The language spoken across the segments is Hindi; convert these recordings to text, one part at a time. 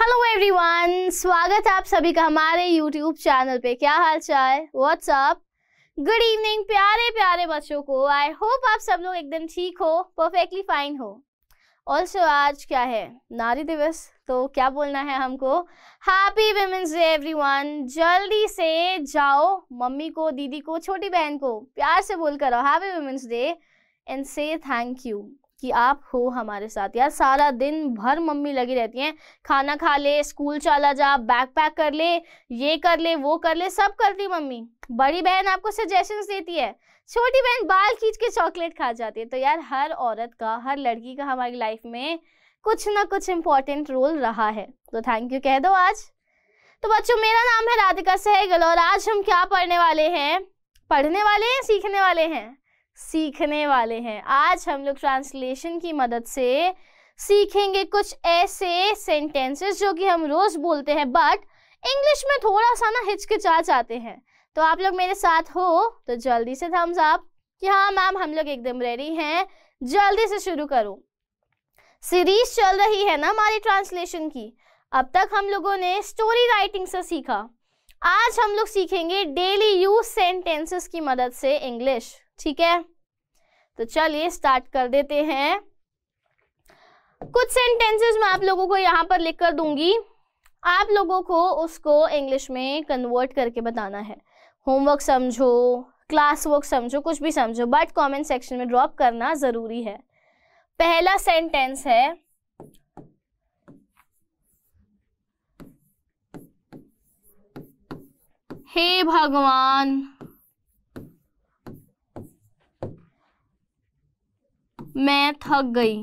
हेलो एवरीवन स्वागत है आप सभी का हमारे यूट्यूब चैनल पे क्या हाल चाल व्हाट्सअप गुड इवनिंग प्यारे प्यारे बच्चों को आई होप आप सब लोग एकदम ठीक हो परफेक्टली फाइन हो ऑल्सो आज क्या है नारी दिवस तो क्या बोलना है हमको हैप्पी वेमेंस डे एवरीवन जल्दी से जाओ मम्मी को दीदी को छोटी बहन को प्यार से बोल करो happy women's day and say thank you कि आप हो हमारे साथ यार सारा दिन भर मम्मी लगी रहती हैं खाना खा ले स्कूल चला जा बैग पैक कर ले ये कर ले वो कर ले सब करती मम्मी बड़ी बहन आपको सजेशंस देती है छोटी बहन बाल खींच के चॉकलेट खा जाती है तो यार हर औरत का हर लड़की का हमारी लाइफ में कुछ ना कुछ इम्पोर्टेंट रोल रहा है तो थैंक यू कह दो आज तो बच्चों मेरा नाम है राधिका सहगल और आज हम क्या पढ़ने वाले हैं पढ़ने वाले हैं सीखने वाले हैं सीखने वाले हैं आज हम लोग ट्रांसलेशन की मदद से सीखेंगे कुछ ऐसे सेंटेंसेस जो कि हम रोज बोलते हैं बट इंग्लिश में थोड़ा सा ना हिचकिचा जाते हैं तो आप लोग मेरे साथ हो तो जल्दी से थम्स अप कि हाँ मैम हम लोग एकदम रेडी हैं जल्दी से शुरू करो सीरीज चल रही है ना हमारी ट्रांसलेशन की अब तक हम लोगों ने स्टोरी राइटिंग से सीखा आज हम लोग सीखेंगे डेली यूज सेंटेंसेस की मदद से इंग्लिश ठीक है तो चलिए स्टार्ट कर देते हैं कुछ सेंटेंसेस मैं आप लोगों को यहाँ पर लिख कर दूंगी आप लोगों को उसको इंग्लिश में कन्वर्ट करके बताना है होमवर्क समझो क्लास वर्क समझो कुछ भी समझो बट कमेंट सेक्शन में ड्रॉप करना ज़रूरी है पहला सेंटेंस है हे hey भगवान मैं थक गई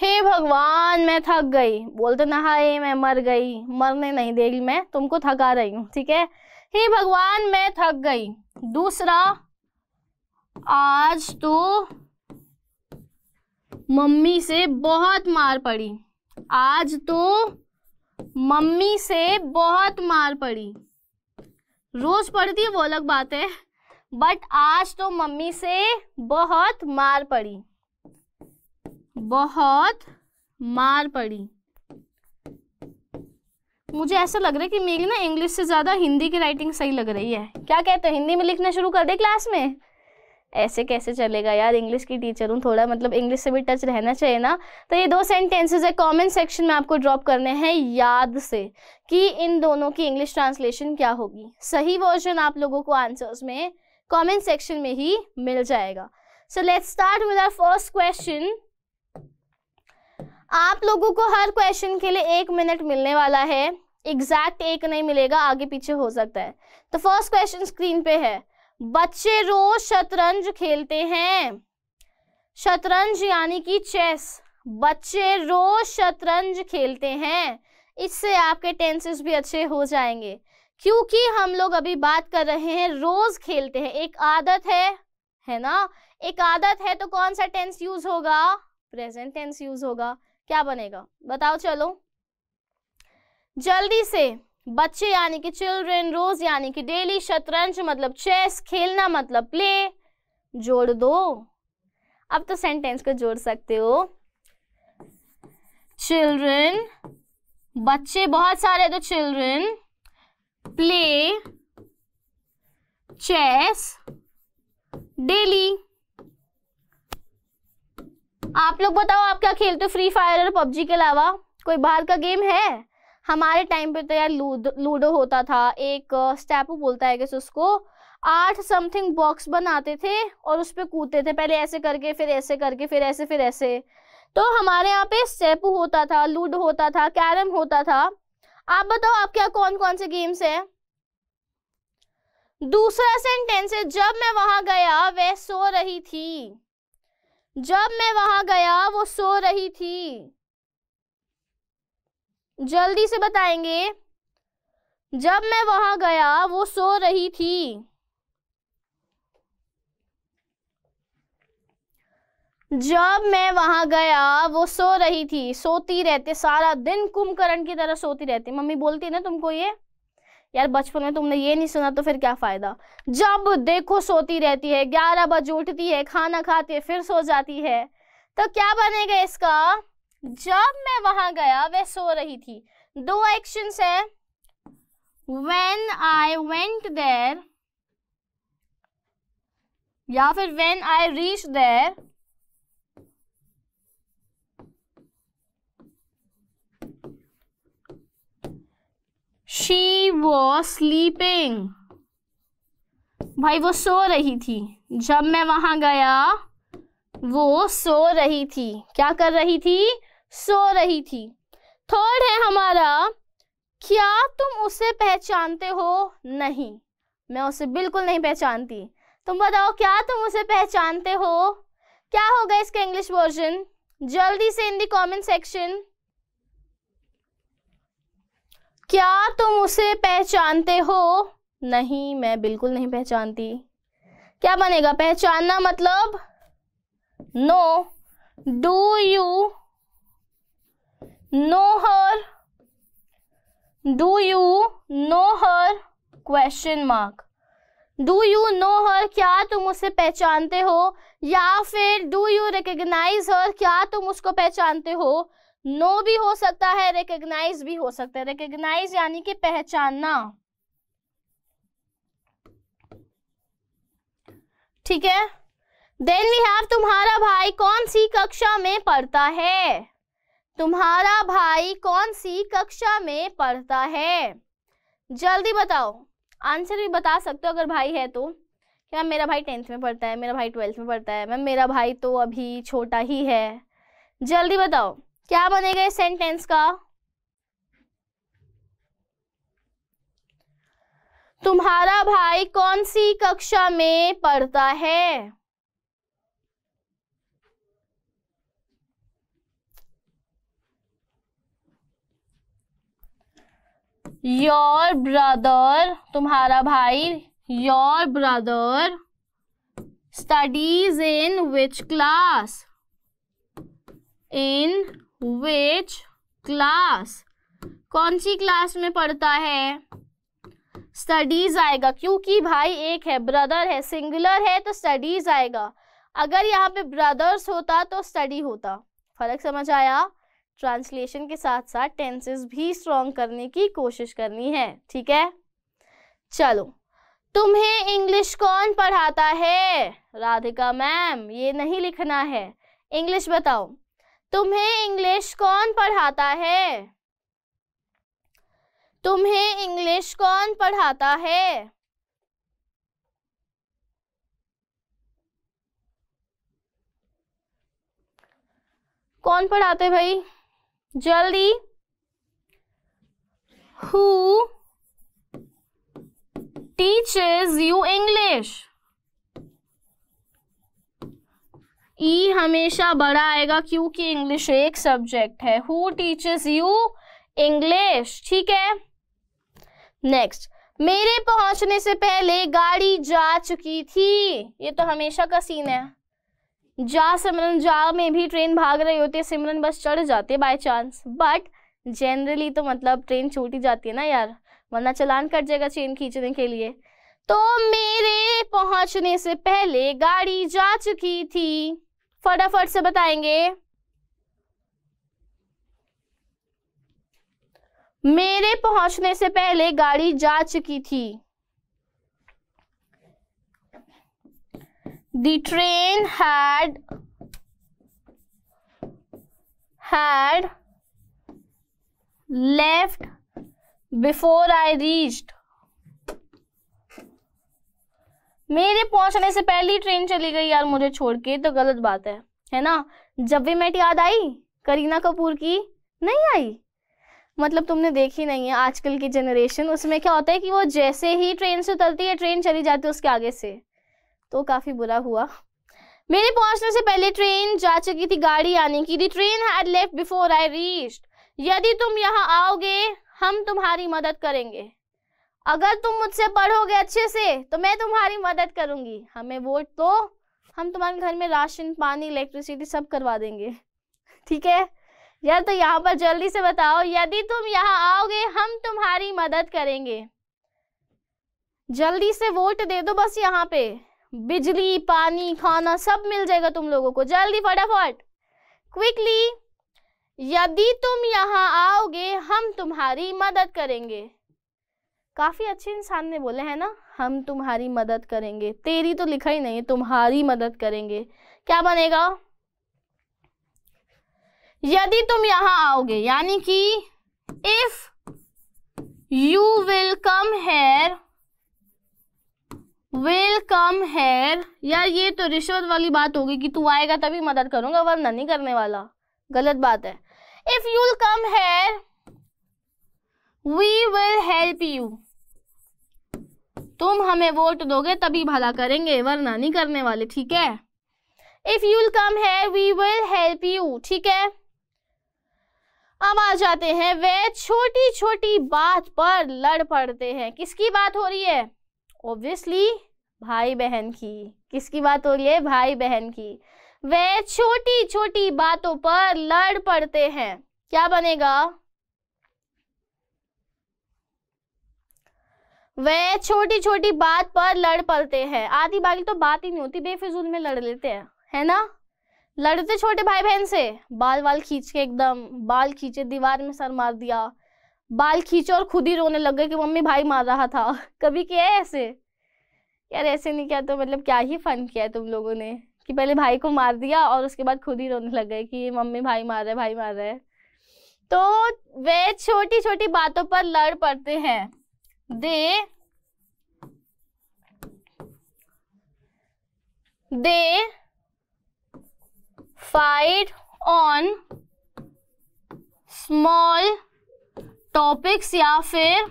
हे भगवान मैं थक गई बोलते ना हाय मैं मर गई मरने नहीं दे रही मैं तुमको थका रही हूं ठीक है हे भगवान मैं थक गई दूसरा आज तो मम्मी से बहुत मार पड़ी आज तो मम्मी से बहुत मार पड़ी रोज पड़ती है वो अलग बात है बट आज तो मम्मी से बहुत मार पड़ी बहुत मार पड़ी मुझे ऐसा लग रहा है कि मेरी ना इंग्लिश से ज़्यादा हिंदी की राइटिंग सही लग रही है क्या कहते हैं हिंदी में लिखना शुरू कर दे क्लास में ऐसे कैसे चलेगा यार इंग्लिश की टीचर हूँ थोड़ा मतलब इंग्लिश से भी टच रहना चाहिए ना तो ये दो सेंटेंसेज है कॉमेंट सेक्शन में आपको ड्रॉप करने हैं याद से कि इन दोनों की इंग्लिश ट्रांसलेशन क्या होगी सही वर्जन आप लोगों को आंसर्स में कॉमेंट सेक्शन में ही मिल जाएगा so let's start with our first question आप लोगों को हर क्वेश्चन के लिए एक मिनट मिलने वाला है एग्जैक्ट एक नहीं मिलेगा आगे पीछे हो सकता है तो फर्स्ट क्वेश्चन स्क्रीन पे है बच्चे रोज शतरंज खेलते हैं शतरंज यानी कि चेस बच्चे रोज शतरंज खेलते हैं इससे आपके टेंसेस भी अच्छे हो जाएंगे क्योंकि हम लोग अभी बात कर रहे हैं रोज खेलते हैं एक आदत है है ना एक आदत है तो कौन सा टेंस यूज होगा प्रेजेंट टेंस यूज होगा क्या बनेगा बताओ चलो जल्दी से बच्चे यानी कि चिल्ड्रेन रोज यानी कि डेली शतरंज मतलब चेस खेलना मतलब प्ले जोड़ दो अब तो सेंटेंस को जोड़ सकते हो चिल्ड्रन बच्चे बहुत सारे तो चिल्ड्रेन प्ले चेस डेली आप लोग बताओ आप क्या खेलते हो फ्री फायर और पबजी के अलावा कोई बाहर का गेम है हमारे टाइम पे तो यार लूडो होता था एक स्टैपू बोलता है उसको आठ समथिंग बॉक्स बनाते थे और उस पर कूदते थे पहले ऐसे करके फिर ऐसे करके फिर ऐसे फिर ऐसे तो हमारे यहाँ पे स्टेपू होता था लूडो होता था कैरम होता था आप बताओ आपके यहाँ कौन कौन से गेम्स हैं दूसरा सेंटेंस है जब मैं वहां गया वह सो रही थी जब मैं वहां गया वो सो रही थी जल्दी से बताएंगे जब मैं वहां गया वो सो रही थी जब मैं वहां गया वो सो रही थी सोती रहते सारा दिन कुंभकर्ण की तरह सोती रहती मम्मी बोलती ना तुमको ये यार बचपन में तुमने ये नहीं सुना तो फिर क्या फायदा जब देखो सोती रहती है ग्यारह बजे उठती है खाना खाती है फिर सो जाती है तो क्या बनेगा इसका जब मैं वहां गया वह सो रही थी दो एक्शंस है वेन आई वेंट देर या फिर when I reach there she was sleeping भाई वो सो रही थी जब मैं वहां गया वो सो रही थी क्या कर रही थी सो रही थी थर्ड है हमारा क्या तुम उसे पहचानते हो नहीं मैं उसे बिल्कुल नहीं पहचानती तुम बताओ क्या तुम उसे पहचानते हो क्या होगा इसका इंग्लिश वर्जन जल्दी से इन दी कमेंट सेक्शन क्या तुम उसे पहचानते हो नहीं मैं बिल्कुल नहीं पहचानती क्या बनेगा पहचानना मतलब know do you know her do you know her question mark do you know her क्या तुम उसे पहचानते हो या फिर डू यू रिकग्नाइज हर क्या तुम उसको पहचानते हो नो no भी हो सकता है रिकग्नाइज भी हो सकता है रिकग्नाइज यानी कि पहचानना ठीक है देन वी हैव तुम्हारा भाई कौन सी कक्षा में पढ़ता है तुम्हारा भाई कौन सी कक्षा में पढ़ता है जल्दी बताओ आंसर भी बता सकते हो अगर भाई है तो क्या मेरा भाई टेंथ में पढ़ता है मेरा भाई ट्वेल्थ में पढ़ता है मैम मेरा भाई तो अभी छोटा ही है जल्दी बताओ क्या बनेगा इस सेंटेंस का तुम्हारा भाई कौन सी कक्षा में पढ़ता है योर ब्रदर तुम्हारा भाई your brother studies in which class in which class कौन सी क्लास में पढ़ता है स्टडीज आएगा क्योंकि भाई एक है ब्रदर है सिंगुलर है तो स्टडीज आएगा अगर यहाँ पे ब्रदर्स होता तो स्टडी होता फर्क समझ आया ट्रांसलेशन के साथ साथ टेंसेस भी स्ट्रॉन्ग करने की कोशिश करनी है ठीक है चलो तुम्हें इंग्लिश कौन पढ़ाता है राधिका मैम ये नहीं लिखना है इंग्लिश बताओ तुम्हें इंग्लिश कौन पढ़ाता है तुम्हें इंग्लिश कौन पढ़ाता है कौन पढ़ाते भाई जल्दी who teaches you English E हमेशा बड़ा आएगा क्योंकि इंग्लिश एक सब्जेक्ट है हु टीचेस यू इंग्लिश ठीक है नेक्स्ट मेरे पहुंचने से पहले गाड़ी जा चुकी थी ये तो हमेशा का सीन है जा सिमरन जा में भी ट्रेन भाग रही होती है सिमरन बस चढ़ जाते बाय चांस बट जनरली तो मतलब ट्रेन छूट ही जाती है ना यार वरना चलान कट जाएगा चेन खींचने के लिए तो मेरे पहुंचने से पहले गाड़ी जा चुकी थी फटाफट से बताएंगे मेरे पहुंचने से पहले गाड़ी जा चुकी थी the train had had left before I reached मेरे पहुंचने से पहले ट्रेन चली गई यार मुझे छोड़ के तो गलत बात है है ना जब भी मैट याद आई करीना कपूर की नहीं आई मतलब तुमने देखी नहीं है आजकल की जनरेशन उसमें क्या होता है कि वो जैसे ही ट्रेन से उतरती है ट्रेन चली जाती है उसके आगे से तो काफ़ी बुरा हुआ मेरे पहुंचने से पहले ट्रेन जा चुकी थी गाड़ी आने की the train had left before I reach यदि तुम यहाँ आओगे हम तुम्हारी मदद करेंगे अगर तुम मुझसे पढ़ोगे अच्छे से तो मैं तुम्हारी मदद करूंगी हमें वोट दो हम तुम्हारे घर में राशन पानी इलेक्ट्रिसिटी सब करवा देंगे ठीक है यार तो यहाँ पर जल्दी से बताओ यदि तुम यहाँ आओगे हम तुम्हारी मदद करेंगे जल्दी से वोट दे दो बस यहाँ पे बिजली पानी खाना सब मिल जाएगा तुम लोगों को जल्दी फटाफट क्विकली यदि तुम यहाँ आओगे हम तुम्हारी मदद करेंगे काफ़ी अच्छे इंसान ने बोले है ना हम तुम्हारी मदद करेंगे तेरी तो लिखा ही नहीं है तुम्हारी मदद करेंगे क्या बनेगा यदि तुम यहाँ आओगे यानी कि if you will come here will come here यार ये तो रिश्वत वाली बात होगी कि तू आएगा तभी मदद करूंगा वरना नहीं करने वाला गलत बात है if you'll come here we will help you तुम हमें वोट दोगे तभी भला करेंगे वरना नहीं करने वाले ठीक है इफ यूल कम है वी विल हेल्प यू ठीक है अब आ जाते हैं वे छोटी छोटी बात पर लड़ पड़ते हैं किसकी बात हो रही है ऑब्वियसली भाई बहन की किसकी बात हो रही है भाई बहन की वे छोटी छोटी बातों पर लड़ पड़ते हैं क्या बनेगा वे छोटी छोटी बात पर लड़ पड़ते हैं आधी बाकी तो बात ही नहीं होती बेफिजूल में लड़ लेते हैं है ना लड़ते छोटे भाई बहन से बाल वाल खींच के एकदम बाल खींचे दीवार में सर मार दिया बाल खींचे और खुद ही रोने लग गए कि मम्मी भाई मार रहा था कभी किया है ऐसे यार ऐसे नहीं किया तो मतलब क्या ही फन किया है तुम लोगों ने कि पहले भाई को मार दिया और उसके बाद खुद ही रोने लग गए कि मम्मी भाई मार रहा है भाई मार रहा है तो वे छोटी छोटी बातों पर लड़ पड़ते हैं they they fight on small topics या फिर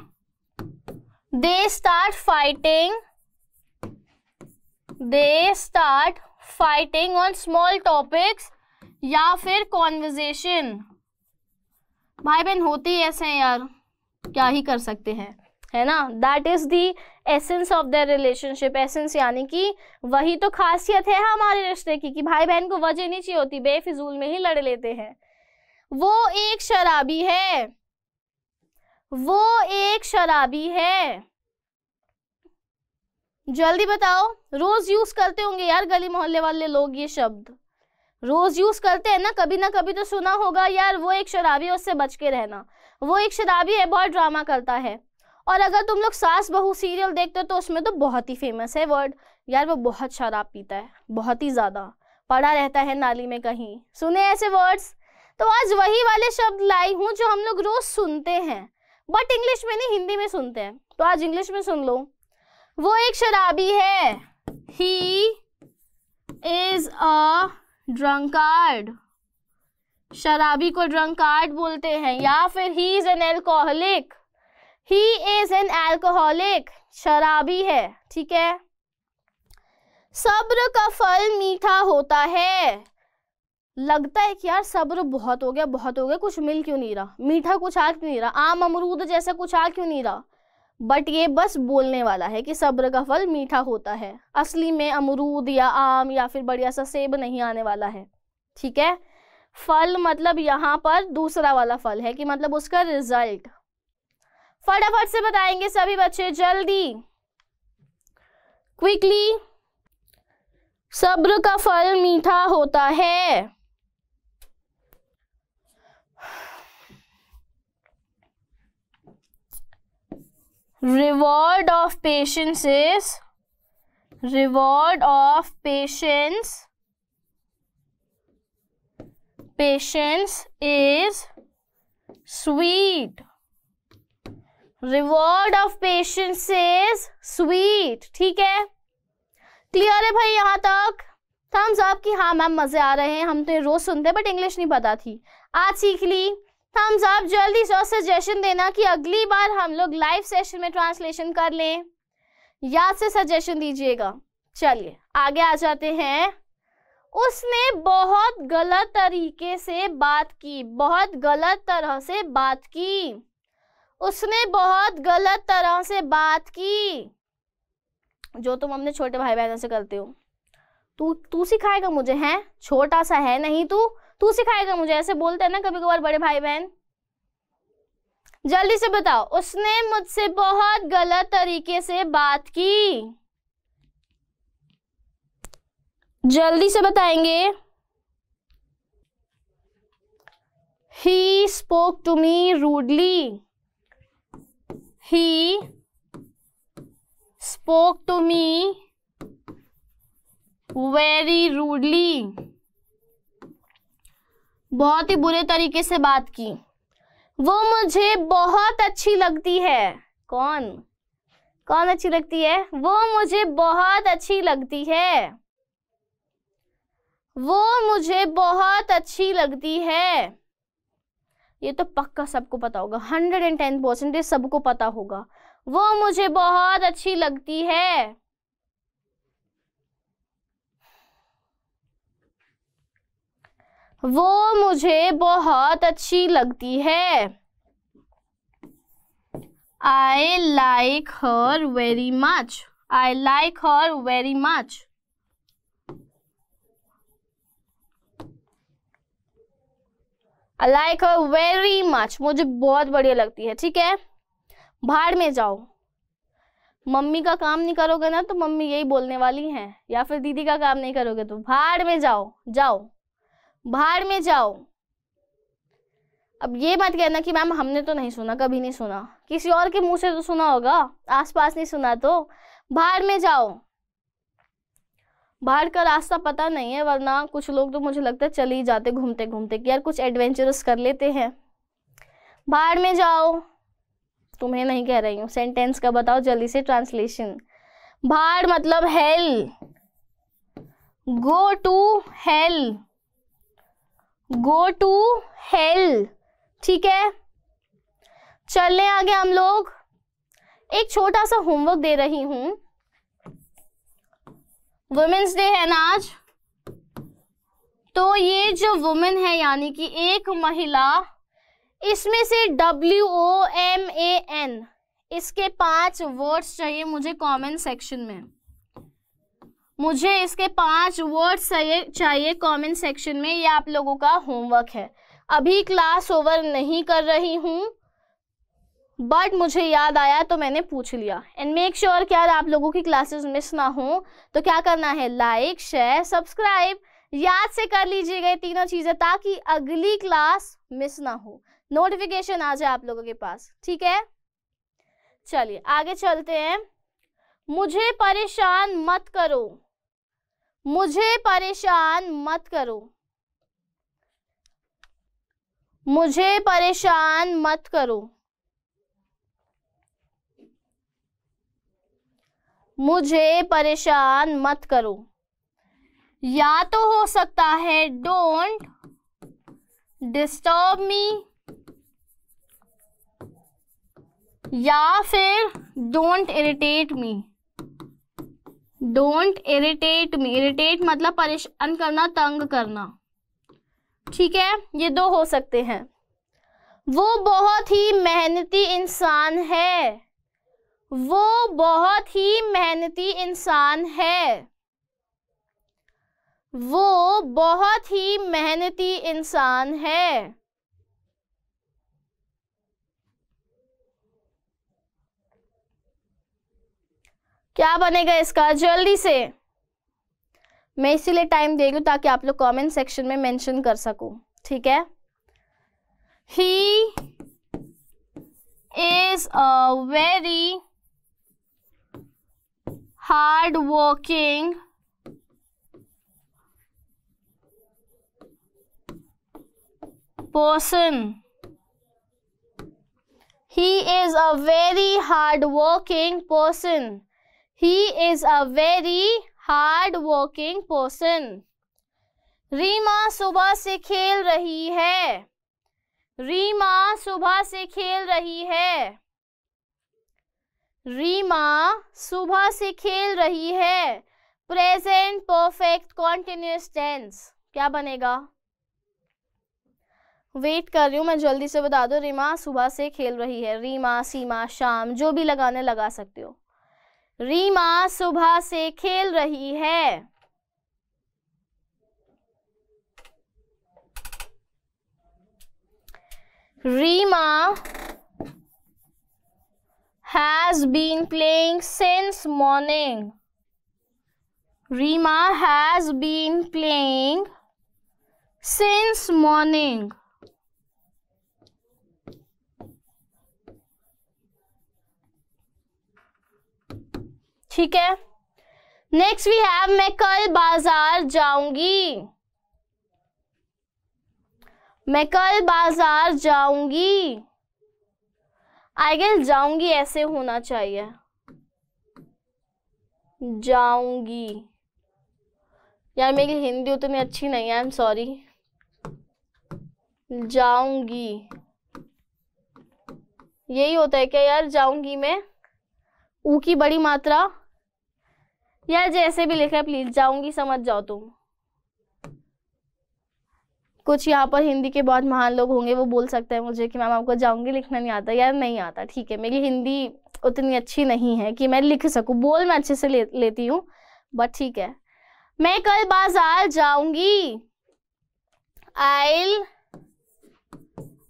they start fighting they start fighting on small topics या फिर कॉन्वर्जेशन भाई बहन होती ऐसे हैं यार क्या ही कर सकते हैं है ना that is the essence of the relationship essence यानी कि वही तो खासियत है हमारे रिश्ते की कि भाई बहन को वजह नहीं चाहिए होती बेफिजूल में ही लड़ लेते हैं वो एक शराबी है वो एक शराबी है जल्दी बताओ रोज यूज करते होंगे यार गली मोहल्ले वाले लोग ये शब्द रोज यूज करते हैं ना कभी ना कभी तो सुना होगा यार वो एक शराबी है उससे बच के रहना वो एक शराबी है बहुत ड्रामा करता है और अगर तुम लोग सास बहू सीरियल देखते हो तो उसमें तो बहुत ही फेमस है वर्ड यार वो बहुत शराब पीता है बहुत ही ज्यादा पड़ा रहता है नाली में कहीं सुने ऐसे वर्ड्स तो आज वही वाले शब्द लाई हूँ जो हम लोग रोज सुनते हैं बट इंग्लिश में नहीं हिंदी में सुनते हैं तो आज इंग्लिश में सुन लो वो एक शराबी है ही इज अ ड्रंकार्ड शराबी को ड्रंकार्ड बोलते हैं या फिर he is an alcoholic he is an alcoholic शराबी है ठीक है सब्र का फल मीठा होता है लगता है कि यार सब्र बहुत हो गया बहुत हो गया कुछ मिल क्यों नहीं रहा मीठा कुछ आ क्यों नहीं रहा आम अमरूद जैसा कुछ आ क्यों नहीं रहा बट ये बस बोलने वाला है कि सब्र का फल मीठा होता है असली में अमरूद या आम या फिर बढ़िया सा सेब नहीं आने वाला है ठीक है फल मतलब यहाँ पर दूसरा वाला फल है कि मतलब उसका रिजल्ट फटाफट से बताएंगे सभी बच्चे जल्दी क्विकली सब्र का फल मीठा होता है reward of patience is reward of patience patience is sweet reward of patience is sweet ठीक है क्लियर है भाई यहाँ तक थम्स अप कि हाँ मैम मज़े आ रहे हैं हम तो रोज़ सुनते बट इंग्लिश नहीं पता थी आज सीख ली थम्स अप जल्दी सौ सजेशन देना कि अगली बार हम लोग लाइव सेशन में ट्रांसलेशन कर लें याद से सजेशन दीजिएगा चलिए आगे आ जाते हैं उसने बहुत गलत तरीके से बात की बहुत गलत तरह से बात की उसने बहुत गलत तरह से बात की जो तुम अपने छोटे भाई बहनों से करते हो तू तू सिखाएगा मुझे हैं छोटा सा है नहीं तू तू सिखाएगा मुझे ऐसे बोलते हैं ना कभी कभार बड़े भाई बहन जल्दी से बताओ उसने मुझसे बहुत गलत तरीके से बात की जल्दी से बताएंगे he spoke to me rudely he spoke to me very rudely बहुत ही बुरे तरीके से बात की वो मुझे बहुत अच्छी लगती है कौन कौन अच्छी लगती है वो मुझे बहुत अच्छी लगती है वो मुझे बहुत अच्छी लगती है ये तो पक्का सबको पता होगा हंड्रेड एंड टेन परसेंटेज सबको पता होगा वो मुझे बहुत अच्छी लगती है वो मुझे बहुत अच्छी लगती है I like her very much I like her very much I like her very much मुझे बहुत बढ़िया लगती है ठीक है भाड़ में जाओ मम्मी का काम नहीं करोगे ना तो मम्मी यही बोलने वाली हैं या फिर दीदी का काम नहीं करोगे तो भाड़ में जाओ जाओ बाहर में जाओ अब ये मत कहना कि मैम हमने तो नहीं सुना कभी नहीं सुना किसी और के मुंह से तो सुना होगा आसपास नहीं सुना तो बाहर में जाओ बाहर का रास्ता पता नहीं है वरना कुछ लोग तो मुझे लगता है चले ही जाते घूमते घूमते कि यार कुछ एडवेंचरस कर लेते हैं बाहर में जाओ तुम्हें नहीं कह रही हूँ सेंटेंस का बताओ जल्दी से ट्रांसलेशन बाहर मतलब hell go to hell go to hell ठीक है चलने आगे हम लोग एक छोटा सा होमवर्क दे रही हूं वुमेन्स डे है ना आज तो ये जो वुमेन है यानी कि एक महिला इसमें से W O M A N इसके पांच वर्ड्स चाहिए मुझे कमेंट सेक्शन में मुझे इसके पांच वर्ड्स चाहिए कमेंट सेक्शन में ये आप लोगों का होमवर्क है अभी क्लास ओवर नहीं कर रही हूँ बट मुझे याद आया तो मैंने पूछ लिया एंड मेक श्योर कि आप लोगों की क्लासेस मिस ना हो तो क्या करना है लाइक शेयर सब्सक्राइब याद से कर लीजिएगा गए तीनों चीज़ें ताकि अगली क्लास मिस ना हो नोटिफिकेशन आ जाए आप लोगों के पास ठीक है चलिए आगे चलते हैं मुझे परेशान मत करो मुझे परेशान मत करो मुझे परेशान मत करो मुझे परेशान मत करो या तो हो सकता है डोंट डिस्टर्ब मी या फिर don't irritate me don't irritate me irritate मतलब परेशान करना तंग करना ठीक है ये दो हो सकते हैं वो बहुत ही मेहनती इंसान है वो बहुत ही मेहनती इंसान है वो बहुत ही मेहनती इंसान है क्या बनेगा इसका जल्दी से मैं इसीलिए टाइम दे रही हूँ ताकि आप लोग कमेंट सेक्शन में मेंशन कर सकूं ठीक है he is a very hard working person he is a very hard working person He is a very hard working person. Reema सुबह से खेल रही है रीमा सुबह से खेल रही है रीमा सुबह से खेल रही है प्रेजेंट परफेक्ट कॉन्टिन्यूस टेंस क्या बनेगा वेट कर रही हूँ मैं जल्दी से बता दो रीमा सुबह से खेल रही है रीमा सीमा शाम जो भी लगाने लगा सकते हो रीमा सुबह से खेल रही है Reema has been playing since morning Reema has been playing since morning ठीक है नेक्स्ट वी हैव मैं कल बाजार जाऊंगी मैं कल बाजार जाऊंगी आई गेस जाऊंगी ऐसे होना चाहिए जाऊंगी यार मेरी हिंदी उतनी अच्छी नहीं है आई एम सॉरी जाऊंगी यही होता है क्या यार जाऊंगी मैं ऊ की बड़ी मात्रा या जैसे भी लिखा है प्लीज जाऊंगी समझ जाओ तुम कुछ यहाँ पर हिंदी के बहुत महान लोग होंगे वो बोल सकते हैं मुझे कि मैम आपको जाऊंगी लिखना नहीं आता यार नहीं आता ठीक है मेरी हिंदी उतनी अच्छी नहीं है कि मैं लिख सकूँ बोल मैं अच्छे से ले, लेती हूँ बट ठीक है मैं कल बाजार जाऊंगी आईल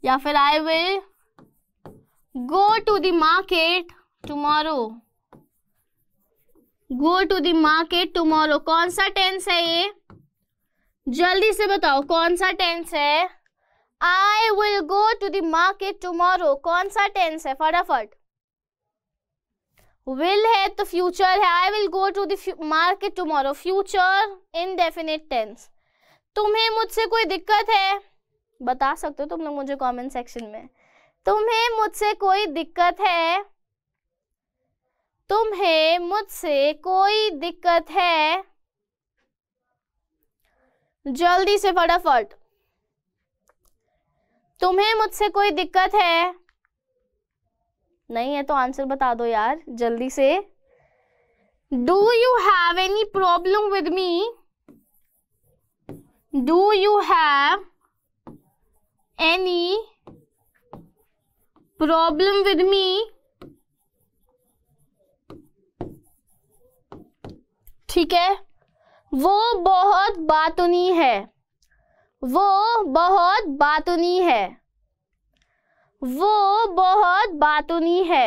या फिर I will go to the market tomorrow go to the market tomorrow कौन सा टेंस है ये जल्दी से बताओ कौन सा टेंस है I will go to the market tomorrow कौन सा टेंस है फटाफट विल है तो फ्यूचर है I will go to the market tomorrow future indefinite tense तुम्हें मुझसे कोई दिक्कत है बता सकते हो तुम लोग मुझे कमेंट सेक्शन में तुम्हें मुझसे कोई दिक्कत है तुम्हें मुझसे कोई दिक्कत है जल्दी से फटाफट तुम्हें मुझसे कोई दिक्कत है नहीं है तो आंसर बता दो यार जल्दी से do you have any problem with me do you have any problem with me ठीक है वो बहुत बातुनी है वो बहुत बातुनी है वो बहुत बातुनी है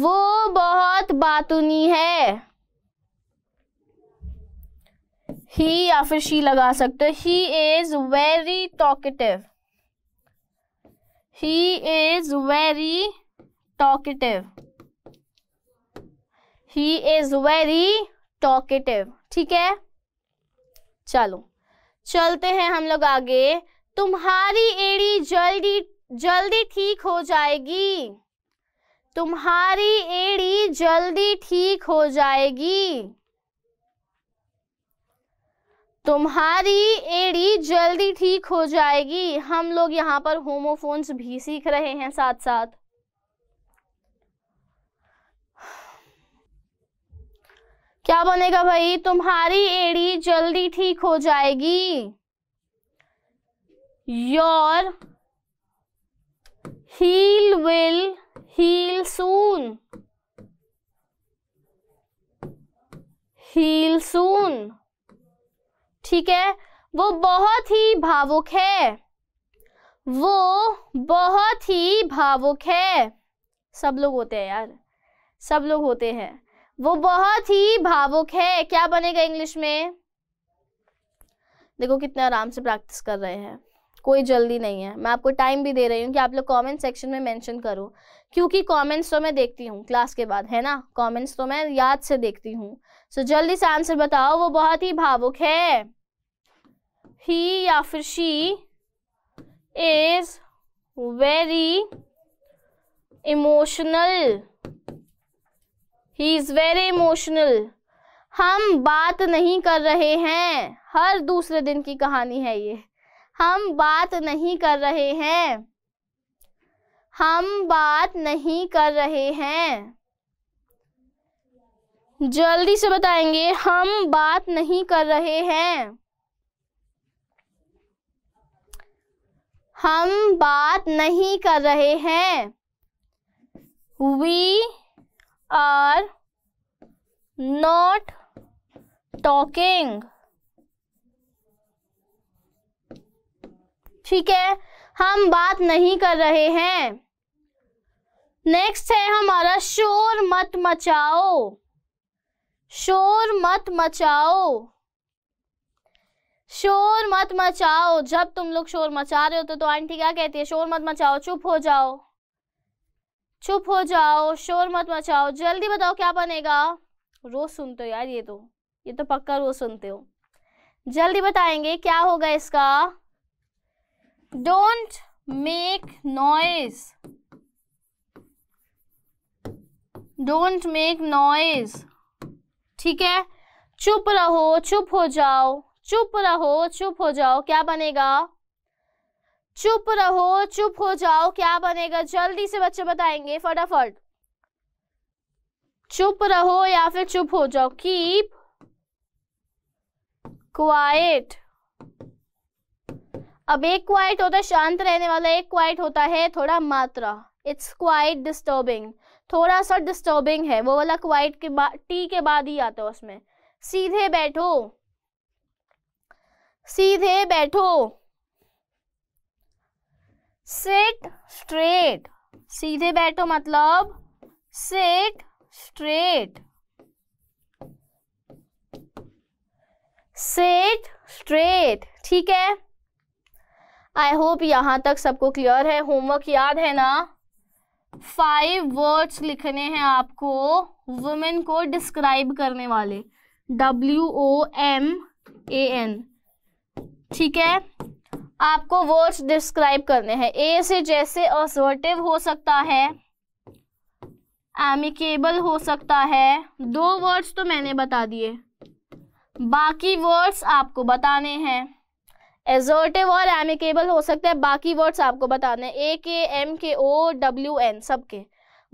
वो बहुत बातुनी है ही या फिर शी लगा सकते हो he is very talkative he is very talkative he is very talkative ठीक है चलो चलते हैं हम लोग आगे तुम्हारी एड़ी जल्दी जल्दी ठीक हो जाएगी तुम्हारी एड़ी जल्दी ठीक हो जाएगी तुम्हारी एड़ी जल्दी ठीक हो जाएगी हम लोग यहाँ पर होमोफोन्स भी सीख रहे हैं साथ साथ क्या बनेगा भाई तुम्हारी एड़ी जल्दी ठीक हो जाएगी your heal will heal soon heal soon ठीक है वो बहुत ही भावुक है वो बहुत ही भावुक है सब लोग होते हैं यार सब लोग होते हैं वो बहुत ही भावुक है क्या बनेगा इंग्लिश में देखो कितने आराम से प्रैक्टिस कर रहे हैं कोई जल्दी नहीं है मैं आपको टाइम भी दे रही हूँ कि आप लोग कमेंट सेक्शन में मेंशन करो क्योंकि कमेंट्स तो मैं देखती हूँ क्लास के बाद है ना कमेंट्स तो मैं याद से देखती हूँ सो so, जल्दी से आंसर बताओ वो बहुत ही भावुक है ही या फिर she is very emotional he is very emotional हम बात नहीं कर रहे हैं हर दूसरे दिन की कहानी है ये हम बात नहीं कर रहे हैं हम बात नहीं कर रहे हैं जल्दी से बताएंगे हम बात नहीं कर रहे हैं हम बात नहीं कर रहे हैं वी आर नॉट टॉकिंग ठीक है हम बात नहीं कर रहे हैं नेक्स्ट है हमारा शोर मत मचाओ शोर मत मचाओ शोर मत मचाओ जब तुम लोग शोर मचा रहे होते तो आंटी क्या कहती है शोर मत मचाओ चुप हो जाओ चुप हो जाओ शोर मत मचाओ जल्दी बताओ क्या बनेगा रोज सुनते हो यार ये तो ये तो पक्का रोज सुनते हो जल्दी बताएंगे क्या होगा इसका don't make noise don't make noise ठीक है चुप रहो चुप हो जाओ चुप रहो चुप हो जाओ क्या बनेगा चुप रहो चुप हो जाओ क्या बनेगा जल्दी से बच्चे बताएंगे फटाफट चुप रहो या फिर चुप हो जाओ कीप क्वाइट अब एक क्वाइट होता है शांत रहने वाला एक क्वाइट होता है थोड़ा मात्रा इट्स क्वाइट डिस्टर्बिंग थोड़ा सा डिस्टर्बिंग है वो वाला क्वाइट के बाद टी के बाद ही आता है उसमें सीधे बैठो सीधे बैठो सिट स्ट्रेट सीधे बैठो मतलब सिट स्ट्रेट सेट स्ट्रेट ठीक है आई होप यहां तक सबको क्लियर है होमवर्क याद है ना फाइव वर्ड्स लिखने हैं आपको वुमेन को डिस्क्राइब करने वाले W O M A N ठीक है आपको वर्ड्स डिस्क्राइब करने हैं ए से जैसे असर्टिव हो सकता है एमिकेबल हो सकता है दो वर्ड्स तो मैंने बता दिए बाकी वर्ड्स आपको बताने हैं एजोर्टिव और एमिकेबल हो सकता है बाकी वर्ड्स आपको बताने हैं ए के एम के ओ डब्ल्यू एन सब के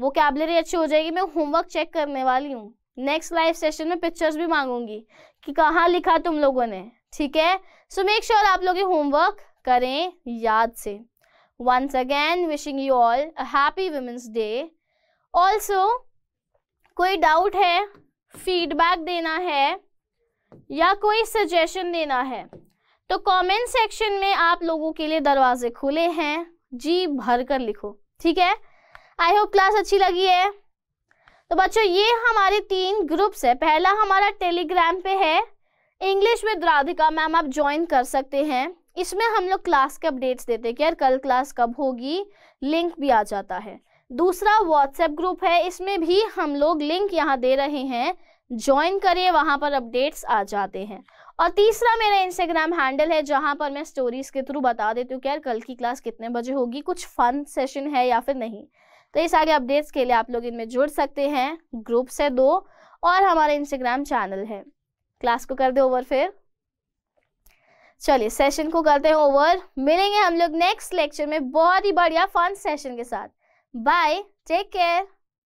वो कैबलरी अच्छी हो जाएगी मैं होमवर्क चेक करने वाली हूँ नेक्स्ट लाइव सेशन में पिक्चर्स भी मांगूंगी कि कहाँ लिखा तुम लोगों ने ठीक है सो मेक श्योर आप लोग होमवर्क करें याद से once again wishing you all a happy women's day also कोई डाउट है फीडबैक देना है या कोई सजेशन देना है तो कमेंट सेक्शन में आप लोगों के लिए दरवाजे खुले हैं जी भर कर लिखो ठीक है आई होप क्लास अच्छी लगी है तो बच्चों ये हमारे तीन ग्रुप्स है पहला हमारा टेलीग्राम पे है इंग्लिश विद राधिका मैम आप ज्वाइन कर सकते हैं इसमें हम लोग क्लास के अपडेट्स देते हैं कि यार कल क्लास कब होगी लिंक भी आ जाता है दूसरा व्हाट्सएप ग्रुप है इसमें भी हम लोग लिंक यहाँ दे रहे हैं ज्वाइन करिए वहाँ पर अपडेट्स आ जाते हैं और तीसरा मेरा इंस्टाग्राम हैंडल है जहाँ पर मैं स्टोरीज के थ्रू बता देती हूँ कि यार कल की क्लास कितने बजे होगी कुछ फन सेशन है या फिर नहीं तो ये सारे अपडेट्स के लिए आप लोग इनमें जुड़ सकते हैं ग्रुप्स है दो और हमारा इंस्टाग्राम चैनल है क्लास को कर दे ओवर फिर चलिए सेशन को करते हैं ओवर मिलेंगे हम लोग नेक्स्ट लेक्चर में बहुत ही बढ़िया फन सेशन के साथ बाय टेक केयर